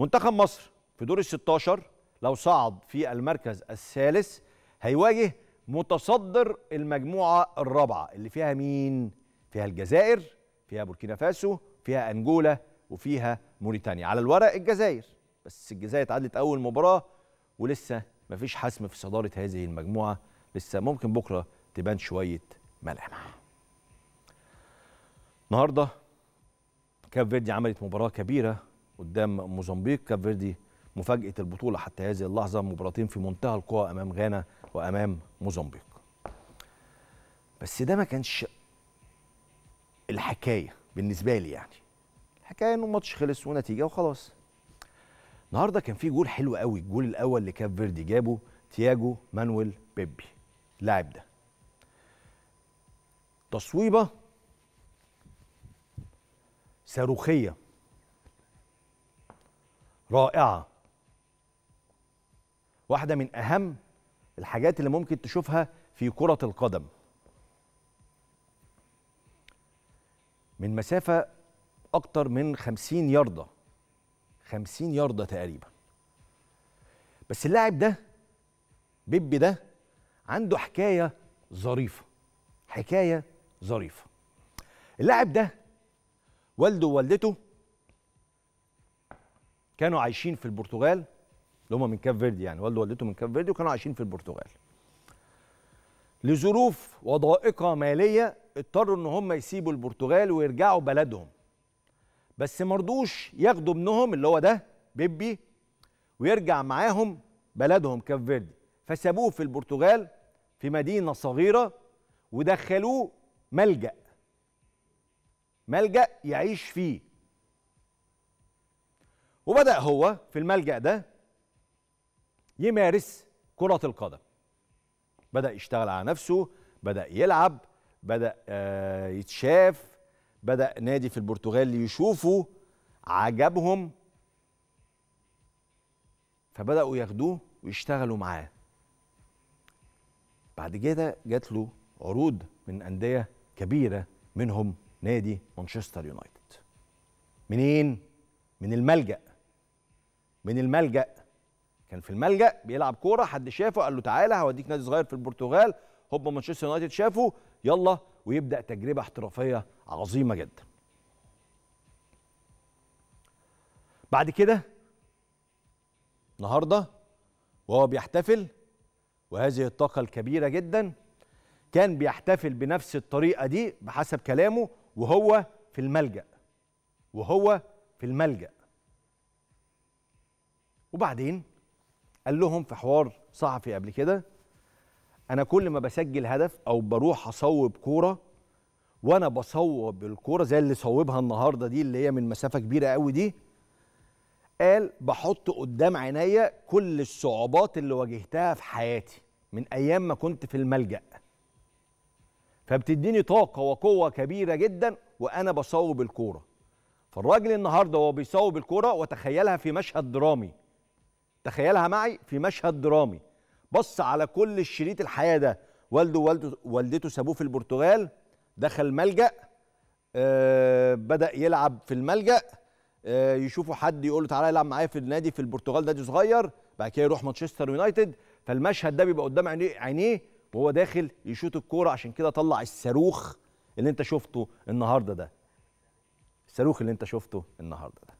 منتخب مصر في دور ال 16 لو صعد في المركز الثالث هيواجه متصدر المجموعه الرابعه اللي فيها مين؟ فيها الجزائر، فيها بوركينا فاسو، فيها انجولا وفيها موريتانيا، على الورق الجزائر بس الجزائر اتعادلت اول مباراه ولسه مفيش حسم في صداره هذه المجموعه، لسه ممكن بكره تبان شويه ملامح. النهارده كاب فيردي عملت مباراه كبيره قدام موزمبيق كاب فيردي مفاجاه البطوله حتى هذه اللحظه مباراتين في منتهى القوى امام غانا وامام موزمبيق بس ده ما كانش الحكايه بالنسبه لي يعني الحكايه انه الماتش خلص ونتيجه وخلاص النهارده كان في جول حلو قوي الجول الاول لكاب فيردي جابه تياجو مانويل بيبي اللاعب ده تصويبه صاروخيه رائعه واحده من اهم الحاجات اللي ممكن تشوفها في كره القدم من مسافه اكتر من 50 يارده 50 يارده تقريبا بس اللاعب ده بيبي ده عنده حكايه ظريفه حكايه ظريفه اللاعب ده والده ووالدته كانوا عايشين في البرتغال اللي هم من كاب فيردي يعني والده والدته من كاب فيردي وكانوا عايشين في البرتغال لظروف وضائقه ماليه اضطروا ان هم يسيبوا البرتغال ويرجعوا بلدهم بس مرضوش ياخدوا ابنهم اللي هو ده بيبي ويرجع معاهم بلدهم كاب فيردي فسابوه في البرتغال في مدينه صغيره ودخلوه ملجأ ملجأ يعيش فيه وبدأ هو في الملجأ ده يمارس كرة القدم بدأ يشتغل على نفسه بدأ يلعب بدأ آه، يتشاف بدأ نادي في البرتغال يشوفه عجبهم فبدأوا ياخدوه ويشتغلوا معاه بعد كده جات له عروض من أندية كبيرة منهم نادي مانشستر يونايتد منين؟ من الملجأ من الملجأ كان في الملجأ بيلعب كورة حد شافه قال له تعالى هوديك نادي صغير في البرتغال هوب مانشستر يونايتد شافه يلا ويبدأ تجربة احترافية عظيمة جدا بعد كده النهارده وهو بيحتفل وهذه الطاقة الكبيرة جدا كان بيحتفل بنفس الطريقة دي بحسب كلامه وهو في الملجأ وهو في الملجأ وبعدين قال لهم في حوار صحفي قبل كده انا كل ما بسجل هدف او بروح اصوب كوره وانا بصوب الكوره زي اللي صوبها النهارده دي اللي هي من مسافه كبيره قوي دي قال بحط قدام عينيا كل الصعوبات اللي واجهتها في حياتي من ايام ما كنت في الملجأ فبتديني طاقه وقوه كبيره جدا وانا بصوب الكوره فالراجل النهارده وهو بيصوب الكوره وتخيلها في مشهد درامي تخيلها معي في مشهد درامي بص على كل الشريط الحياه ده والده ووالدته والدته سابوه في البرتغال دخل ملجا آه بدا يلعب في الملجا آه يشوفوا حد يقول له تعالى العب معايا في النادي في البرتغال ده دي صغير بعد كده يروح مانشستر يونايتد فالمشهد ده بيبقى قدام عينيه عينيه وهو داخل يشوط الكوره عشان كده طلع الصاروخ اللي انت شفته النهارده ده الصاروخ اللي انت شفته النهارده ده